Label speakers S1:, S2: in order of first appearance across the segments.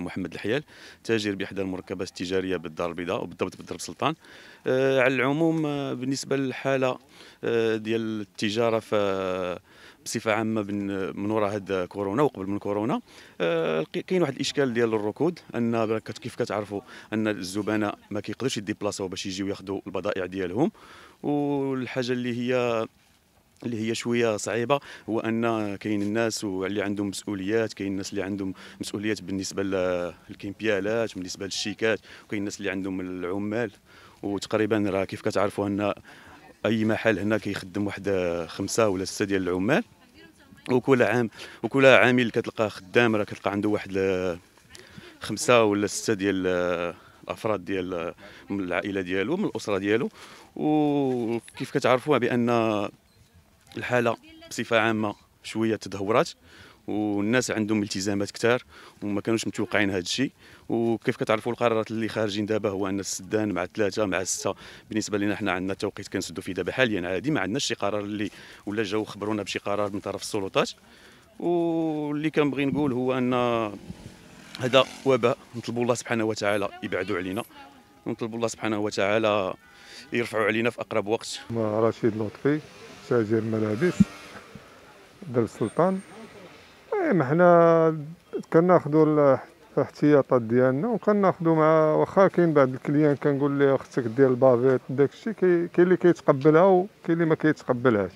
S1: محمد الحيال تاجر باحدى المركبات التجاريه بالدار البيضاء وبالضبط بالدرب سلطان آه، على العموم آه، بالنسبه للحاله آه، ديال التجاره ف بصفه عامه من وراء هاد كورونا وقبل من كورونا كاين واحد الاشكال ديال الركود ان كيف كتعرفوا ان الزبناء ما كيقدروش يديبلاصاو باش يجيو ياخذوا البضائع ديالهم والحاجه اللي هي اللي هي شويه صعيبه هو ان كاين الناس اللي عندهم مسؤوليات كاين الناس اللي عندهم مسؤوليات بالنسبه للكيمبيالات بالنسبه للشيكات وكاين الناس اللي عندهم العمال وتقريبا راه كيف كتعرفوا ان اي محل هنا كيخدم واحد خمسه ولا سته ديال العمال وكل عام وكل عامل كتلقى خدام راه كتلقى عنده واحد خمسه ولا سته ديال الافراد ديال من العائله ديالو من الاسره ديالو وكيف كتعرفوا بان الحاله بصفه عامه شويه تدهورات والناس عندهم التزامات كثار وما كانوش متوقعين هذا الشيء وكيف كتعرفوا القرارات اللي خارجين دابا هو ان السدان مع ثلاثه مع سته بالنسبه لنا حنا عندنا توقيت كنسدوا فيه دابا حاليا عادي ما عندناش شي قرار اللي ولا جاو خبرونا بشي قرار من طرف السلطات واللي كنبغي نقول هو ان هذا وباء نطلبوا الله سبحانه وتعالى يبعدوا علينا ونطلبوا الله سبحانه وتعالى يرفعوا علينا في اقرب وقت
S2: رشيد لطفي تاجر ملابس درب السلطان المهم حنا كناخدو الاحتياطات ديالنا وكناخدو مع واخا كاين بعض الكليان كنقول ليه اختك دير البافيت الشيء كاين اللي كيتقبلها وكاين اللي ما كيتقبلهاش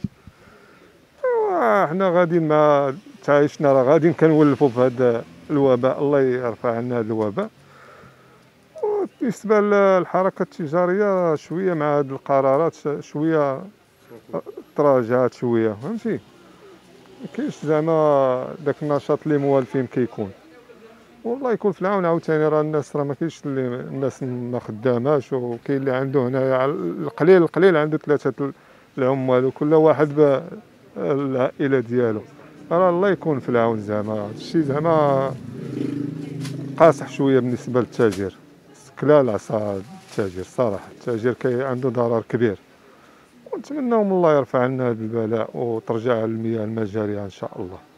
S2: حنا غاديين مع تعايشنا راه غادي كنولفوا في هذا الوباء الله يرفع عنا هذا الوباء بالنسبه للحركه التجاريه شويه مع هاد القرارات شويه فتره جات شويه فهمتي ما كاينش زعما داك النشاط اللي موالفين كيكون والله يكون في العون عاوتاني راه الناس راه ما كاينش اللي الناس ما خداماش وكاين اللي عنده هنايا القليل القليل عنده ثلاثه العمال وكل واحد العائله ديالو راه الله يكون في العون زعما هادشي زعما قاصح شويه بالنسبه للتاجر كلا العصا التاجر صراحه التاجر كي عنده ضرر كبير ونتمناو من الله يرفع عنا هذا البلاء وترجع المياه المجاريه ان شاء الله